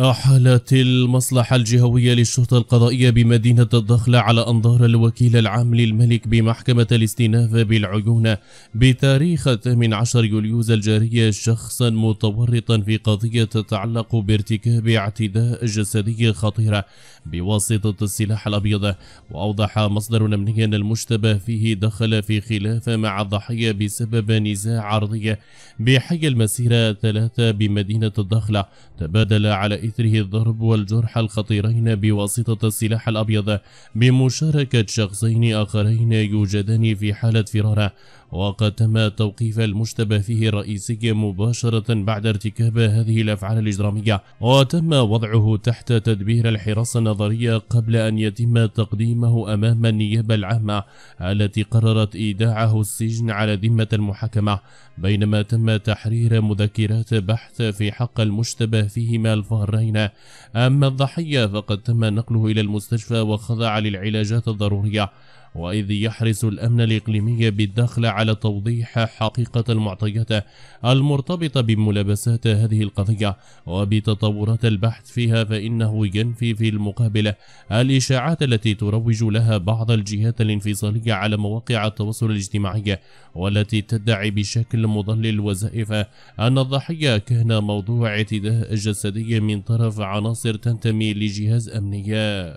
أحالت المصلحة الجهوية للشرطة القضائية بمدينة الضخلة على أنظار الوكيل العام للملك بمحكمة الاستئناف بالعيون بتاريخ 18 يوليوز الجارية شخصا متورطا في قضية تتعلق بارتكاب اعتداء جسدي خطيرة بواسطة السلاح الأبيض وأوضح مصدر أمني أن المشتبه فيه دخل في خلاف مع الضحية بسبب نزاع عرضي بحي المسيرة 3 بمدينة الضخلة تبادل على إثره الضرب والجرح الخطيرين بواسطة السلاح الأبيض بمشاركة شخصين آخرين يوجدان في حالة فراره وقد تم توقيف المشتبه فيه الرئيسي مباشرة بعد ارتكاب هذه الأفعال الإجرامية وتم وضعه تحت تدبير الحراسة النظرية قبل أن يتم تقديمه أمام النيابة العامة التي قررت إيداعه السجن على ذمة المحاكمة بينما تم تحرير مذكرات بحث في حق المشتبه فيهما الفار رهينة أما الضحية فقد تم نقله إلى المستشفى وخضع للعلاجات الضرورية وإذ يحرص الأمن الإقليمي بالدخل على توضيح حقيقة المعطيات المرتبطة بملابسات هذه القضية وبتطورات البحث فيها فإنه ينفي في المقابل الإشاعات التي تروج لها بعض الجهات الانفصالية على مواقع التواصل الاجتماعي والتي تدعي بشكل مضلل وزائف أن الضحية كان موضوع اعتداء جسدي من طرف عناصر تنتمي لجهاز أمنية